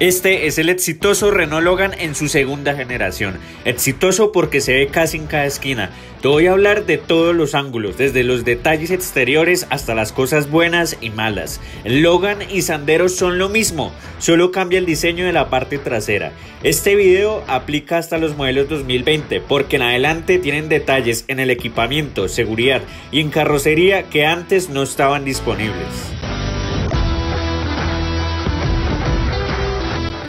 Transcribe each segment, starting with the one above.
Este es el exitoso Renault Logan en su segunda generación. Exitoso porque se ve casi en cada esquina. Te voy a hablar de todos los ángulos, desde los detalles exteriores hasta las cosas buenas y malas. Logan y Sandero son lo mismo, solo cambia el diseño de la parte trasera. Este video aplica hasta los modelos 2020 porque en adelante tienen detalles en el equipamiento, seguridad y en carrocería que antes no estaban disponibles.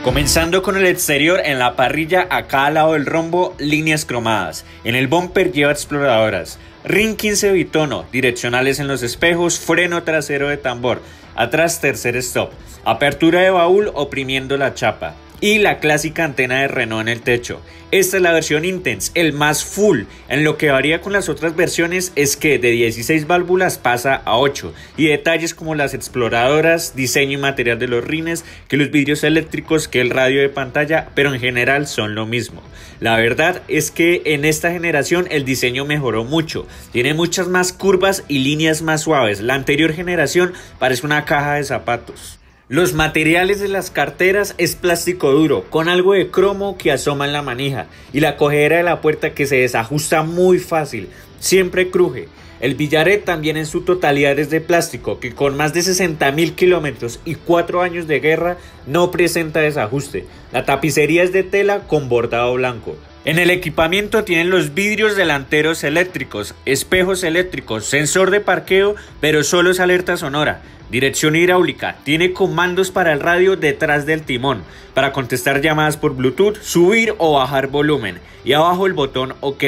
Comenzando con el exterior, en la parrilla a cada lado del rombo, líneas cromadas. En el bumper lleva exploradoras. Ring 15 bitono, direccionales en los espejos, freno trasero de tambor. Atrás tercer stop. Apertura de baúl oprimiendo la chapa y la clásica antena de Renault en el techo. Esta es la versión Intense, el más full. En lo que varía con las otras versiones es que de 16 válvulas pasa a 8 y detalles como las exploradoras, diseño y material de los rines, que los vidrios eléctricos, que el radio de pantalla, pero en general son lo mismo. La verdad es que en esta generación el diseño mejoró mucho. Tiene muchas más curvas y líneas más suaves. La anterior generación parece una caja de zapatos. Los materiales de las carteras es plástico duro, con algo de cromo que asoma en la manija y la cojera de la puerta que se desajusta muy fácil, siempre cruje. El billaret también en su totalidad es de plástico, que con más de 60.000 kilómetros y 4 años de guerra no presenta desajuste. La tapicería es de tela con bordado blanco. En el equipamiento tienen los vidrios delanteros eléctricos, espejos eléctricos, sensor de parqueo, pero solo es alerta sonora. Dirección hidráulica. Tiene comandos para el radio detrás del timón, para contestar llamadas por Bluetooth, subir o bajar volumen. Y abajo el botón OK.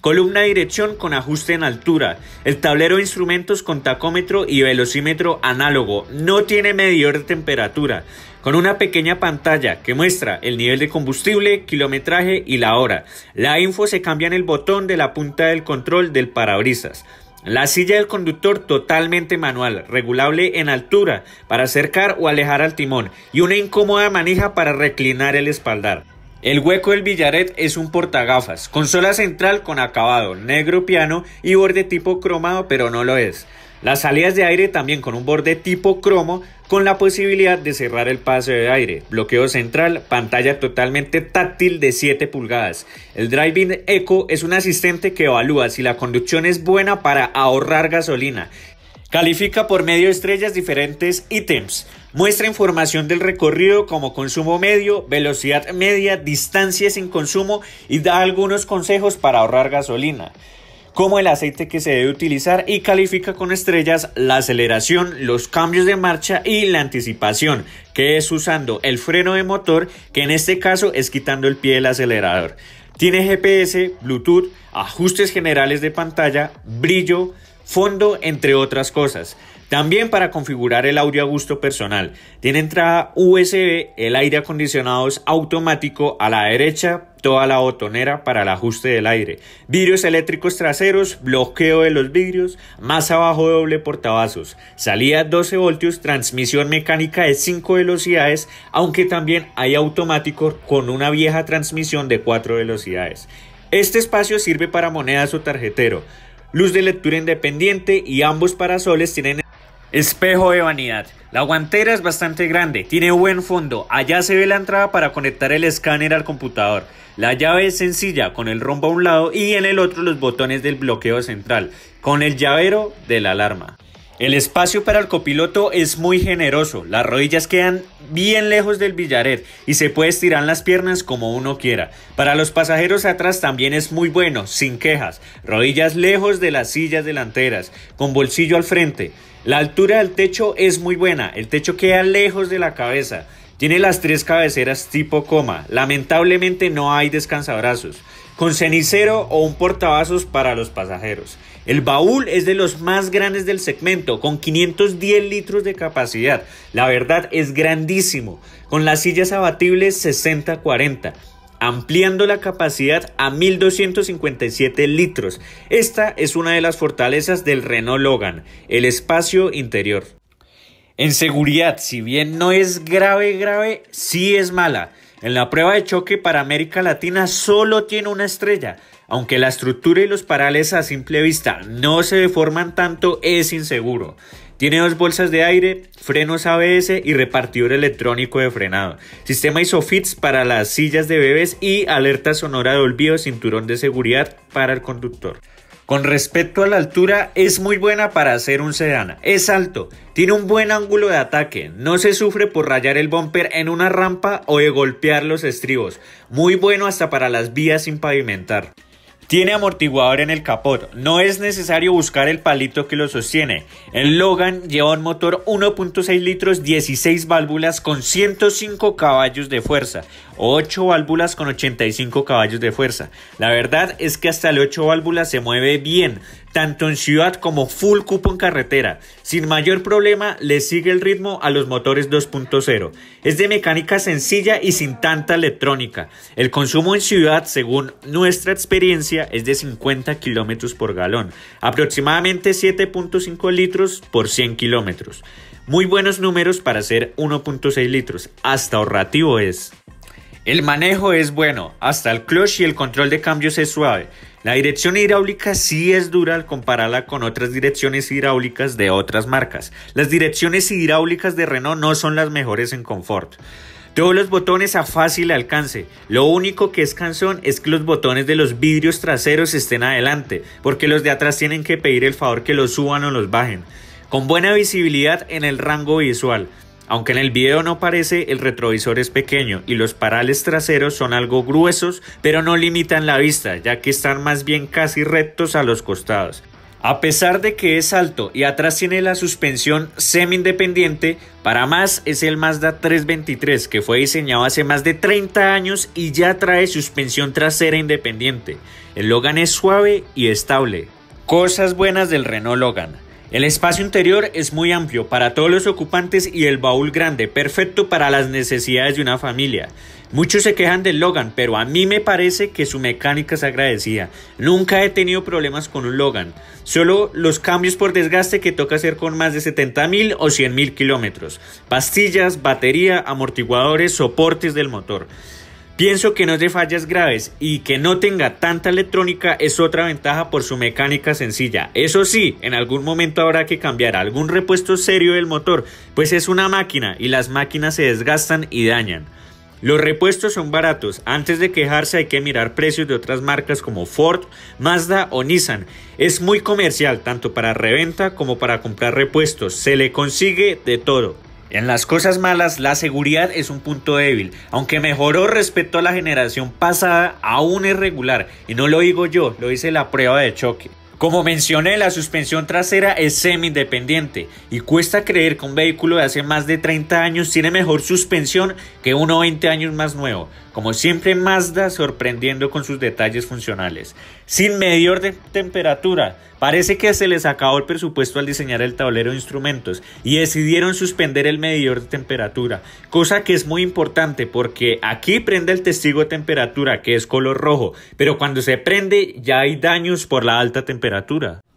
Columna de dirección con ajuste en altura. El tablero de instrumentos con tacómetro y velocímetro análogo. No tiene medidor de temperatura. Con una pequeña pantalla que muestra el nivel de combustible, kilometraje y la hora. La info se cambia en el botón de la punta del control del parabrisas. La silla del conductor totalmente manual, regulable en altura para acercar o alejar al timón y una incómoda manija para reclinar el espaldar. El hueco del billaret es un portagafas, consola central con acabado negro piano y borde tipo cromado pero no lo es. Las salidas de aire también con un borde tipo cromo con la posibilidad de cerrar el paso de aire, bloqueo central, pantalla totalmente táctil de 7 pulgadas. El Driving Eco es un asistente que evalúa si la conducción es buena para ahorrar gasolina. Califica por medio estrellas diferentes ítems. Muestra información del recorrido como consumo medio, velocidad media, distancia sin consumo y da algunos consejos para ahorrar gasolina como el aceite que se debe utilizar y califica con estrellas la aceleración, los cambios de marcha y la anticipación, que es usando el freno de motor, que en este caso es quitando el pie del acelerador. Tiene GPS, Bluetooth, ajustes generales de pantalla, brillo, fondo, entre otras cosas. También para configurar el audio a gusto personal. Tiene entrada USB, el aire acondicionado es automático a la derecha, toda la botonera para el ajuste del aire, vidrios eléctricos traseros, bloqueo de los vidrios, más abajo doble portavasos, salida 12 voltios, transmisión mecánica de 5 velocidades, aunque también hay automático con una vieja transmisión de 4 velocidades. Este espacio sirve para monedas o tarjetero. Luz de lectura independiente y ambos parasoles tienen Espejo de vanidad. La guantera es bastante grande, tiene buen fondo, allá se ve la entrada para conectar el escáner al computador. La llave es sencilla, con el rombo a un lado y en el otro los botones del bloqueo central, con el llavero de la alarma. El espacio para el copiloto es muy generoso, las rodillas quedan bien lejos del billaret y se puede estirar las piernas como uno quiera. Para los pasajeros atrás también es muy bueno, sin quejas, rodillas lejos de las sillas delanteras, con bolsillo al frente. La altura del techo es muy buena, el techo queda lejos de la cabeza. Tiene las tres cabeceras tipo coma. Lamentablemente no hay descansabrazos. Con cenicero o un portavasos para los pasajeros. El baúl es de los más grandes del segmento, con 510 litros de capacidad. La verdad es grandísimo, con las sillas abatibles 60-40 ampliando la capacidad a 1.257 litros. Esta es una de las fortalezas del Renault Logan, el espacio interior. En seguridad, si bien no es grave, grave, sí es mala. En la prueba de choque para América Latina solo tiene una estrella, aunque la estructura y los parales a simple vista no se deforman tanto, es inseguro. Tiene dos bolsas de aire, frenos ABS y repartidor electrónico de frenado. Sistema ISOFITS para las sillas de bebés y alerta sonora de olvido, cinturón de seguridad para el conductor. Con respecto a la altura, es muy buena para hacer un sedán. Es alto, tiene un buen ángulo de ataque, no se sufre por rayar el bumper en una rampa o de golpear los estribos. Muy bueno hasta para las vías sin pavimentar. Tiene amortiguador en el capot, no es necesario buscar el palito que lo sostiene. El Logan lleva un motor 1.6 litros, 16 válvulas con 105 caballos de fuerza, 8 válvulas con 85 caballos de fuerza. La verdad es que hasta el 8 válvulas se mueve bien, tanto en ciudad como full cupo en carretera. Sin mayor problema le sigue el ritmo a los motores 2.0. Es de mecánica sencilla y sin tanta electrónica. El consumo en ciudad, según nuestra experiencia, es de 50 kilómetros por galón, aproximadamente 7.5 litros por 100 kilómetros. Muy buenos números para hacer 1.6 litros, hasta ahorrativo es. El manejo es bueno, hasta el clutch y el control de cambios es suave. La dirección hidráulica sí es dura al compararla con otras direcciones hidráulicas de otras marcas. Las direcciones hidráulicas de Renault no son las mejores en confort. Todos los botones a fácil alcance. Lo único que es cansón es que los botones de los vidrios traseros estén adelante, porque los de atrás tienen que pedir el favor que los suban o los bajen. Con buena visibilidad en el rango visual. Aunque en el video no parece, el retrovisor es pequeño y los parales traseros son algo gruesos, pero no limitan la vista, ya que están más bien casi rectos a los costados. A pesar de que es alto y atrás tiene la suspensión semi-independiente, para más es el Mazda 323 que fue diseñado hace más de 30 años y ya trae suspensión trasera independiente. El Logan es suave y estable. Cosas buenas del Renault Logan. El espacio interior es muy amplio para todos los ocupantes y el baúl grande, perfecto para las necesidades de una familia. Muchos se quejan del Logan, pero a mí me parece que su mecánica es agradecida. Nunca he tenido problemas con un Logan, solo los cambios por desgaste que toca hacer con más de 70.000 o 100.000 kilómetros, pastillas, batería, amortiguadores, soportes del motor. Pienso que no es de fallas graves y que no tenga tanta electrónica es otra ventaja por su mecánica sencilla. Eso sí, en algún momento habrá que cambiar algún repuesto serio del motor, pues es una máquina y las máquinas se desgastan y dañan. Los repuestos son baratos, antes de quejarse hay que mirar precios de otras marcas como Ford, Mazda o Nissan. Es muy comercial tanto para reventa como para comprar repuestos, se le consigue de todo. En las cosas malas, la seguridad es un punto débil. Aunque mejoró respecto a la generación pasada, aún es regular. Y no lo digo yo, lo hice la prueba de choque. Como mencioné, la suspensión trasera es semi-independiente y cuesta creer que un vehículo de hace más de 30 años tiene mejor suspensión que uno 20 años más nuevo, como siempre Mazda sorprendiendo con sus detalles funcionales. Sin medidor de temperatura, parece que se les acabó el presupuesto al diseñar el tablero de instrumentos y decidieron suspender el medidor de temperatura, cosa que es muy importante porque aquí prende el testigo de temperatura que es color rojo, pero cuando se prende ya hay daños por la alta temperatura.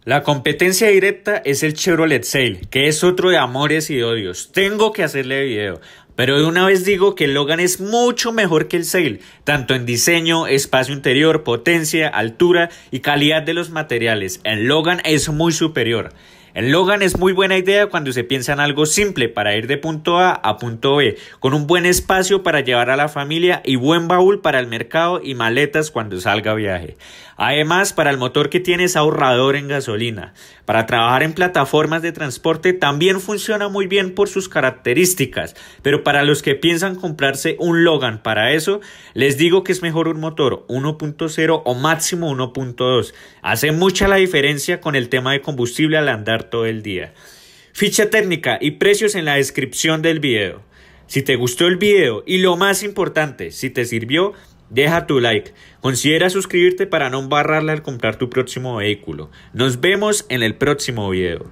La competencia directa es el Chevrolet Sail, que es otro de amores y odios. Tengo que hacerle video. Pero de una vez digo que el Logan es mucho mejor que el Sail, tanto en diseño, espacio interior, potencia, altura y calidad de los materiales. El Logan es muy superior. El Logan es muy buena idea cuando se piensa en algo simple para ir de punto A a punto B, con un buen espacio para llevar a la familia y buen baúl para el mercado y maletas cuando salga a viaje. Además, para el motor que tienes ahorrador en gasolina. Para trabajar en plataformas de transporte también funciona muy bien por sus características, pero para los que piensan comprarse un Logan para eso, les digo que es mejor un motor 1.0 o máximo 1.2. Hace mucha la diferencia con el tema de combustible al andar todo el día. Ficha técnica y precios en la descripción del video. Si te gustó el video y lo más importante, si te sirvió, deja tu like. Considera suscribirte para no embarrarle al comprar tu próximo vehículo. Nos vemos en el próximo video.